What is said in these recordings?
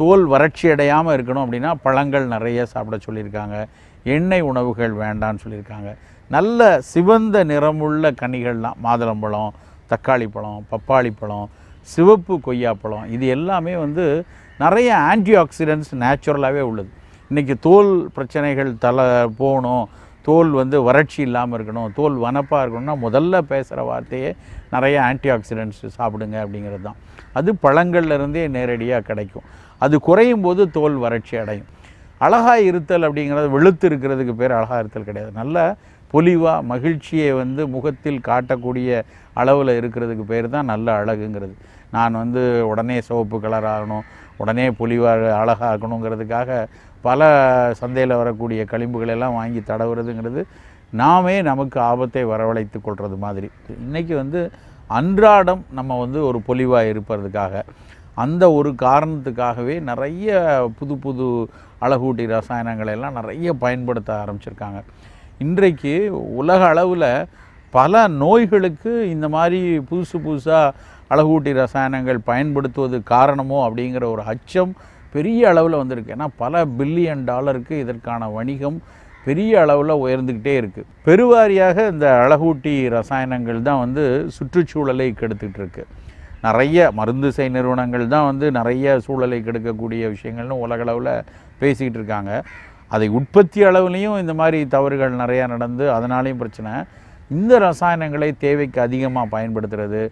தோல் வறட்சி அடையாமல் இருக்கணும் அப்படின்னா பழங்கள் நிறைய சாப்பிட சொல்லியிருக்காங்க எண்ணெய் உணவுகள் வேண்டான்னு சொல்லியிருக்காங்க நல்ல சிவந்த நிறமுள்ள கனிகள்லாம் மாதுளம்பழம் தக்காளி பழம் பப்பாளி பழம் சிவப்பு கொய்யாப்பழம் இது எல்லாமே வந்து நிறைய ஆன்டி ஆக்சிடென்ட்ஸ் நேச்சுரலாகவே உள்ளது இன்றைக்கி தோல் பிரச்சனைகள் தலை போகணும் தோல் வந்து வறட்சி இல்லாமல் இருக்கணும் தோல் வனப்பாக இருக்கணும்னா முதல்ல பேசுகிற வார்த்தையே நிறைய ஆன்டி ஆக்சிடென்ட்ஸ் சாப்பிடுங்க அப்படிங்கிறது தான் அது பழங்கள்லேருந்தே நேரடியாக கிடைக்கும் அது குறையும் போது தோல் வறட்சி அடையும் அழகாக இருத்தல் அப்படிங்கிறது வெளுத்து இருக்கிறதுக்கு பேர் அழகாக இருத்தல் கிடையாது நல்ல பொலிவாக மகிழ்ச்சியை வந்து முகத்தில் காட்டக்கூடிய அளவில் இருக்கிறதுக்கு பேர் தான் நல்ல அழகுங்கிறது நான் வந்து உடனே சிவப்பு கலர் ஆகணும் உடனே பொலிவாக அழகாக இருக்கணுங்கிறதுக்காக பல சந்தையில் வரக்கூடிய களிம்புகளெல்லாம் வாங்கி தடவுறதுங்கிறது நாமே நமக்கு ஆபத்தை வரவழைத்து கொள்வது மாதிரி இன்றைக்கி வந்து அன்றாடம் நம்ம வந்து ஒரு பொலிவாக இருப்பதுக்காக அந்த ஒரு காரணத்துக்காகவே நிறைய புது புது அழகூட்டி ரசாயனங்களெல்லாம் எல்லாம் நிறைய பயன்படுத்த ஆரம்பிச்சிருக்காங்க இன்றைக்கு உலக அளவில் பல நோய்களுக்கு இந்த மாதிரி புதுசு புதுசாக அழகூட்டி ரசாயனங்கள் பயன்படுத்துவது காரணமோ அப்படிங்கிற ஒரு அச்சம் பெரிய அளவில் வந்திருக்கு ஏன்னா பல பில்லியன் டாலருக்கு இதற்கான வணிகம் பெரிய அளவில் உயர்ந்துக்கிட்டே இருக்குது பெருவாரியாக இந்த அழகூட்டி ரசாயனங்கள் தான் வந்து சுற்றுச்சூழலை கெடுத்துக்கிட்டு இருக்குது நிறைய மருந்து செய் நிறுவனங்கள் தான் வந்து நிறைய சூழலை கெடுக்கக்கூடிய விஷயங்கள்னு உலகளவில் பேசிக்கிட்டு இருக்காங்க அதை உற்பத்தி அளவுலேயும் இந்த மாதிரி தவறுகள் நிறையா நடந்து அதனாலேயும் பிரச்சனை இந்த ரசாயனங்களை தேவைக்கு அதிகமாக பயன்படுத்துகிறது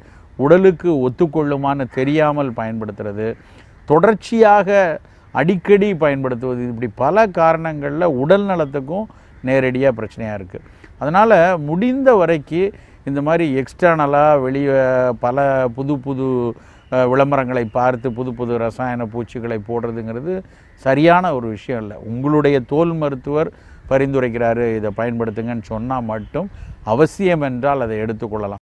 உடலுக்கு ஒத்துக்கொள்ளுமான்னு தெரியாமல் பயன்படுத்துகிறது தொடர்ச்சியாக அடிக்கடி பயன்படுத்துவது இப்படி பல காரணங்களில் உடல் நலத்துக்கும் நேரடியாக பிரச்சனையாக இருக்குது அதனால் முடிந்த வரைக்கு இந்த மாதிரி எக்ஸ்டர்னலாக வெளியே பல புது புது விளம்பரங்களை பார்த்து புது புது ரசாயன பூச்சிகளை போடுறதுங்கிறது சரியான ஒரு விஷயம் இல்லை உங்களுடைய தோல் மருத்துவர் பரிந்துரைக்கிறாரு இதை பயன்படுத்துங்கன்னு சொன்னால் மட்டும் அவசியம் என்றால் அதை எடுத்துக்கொள்ளலாம்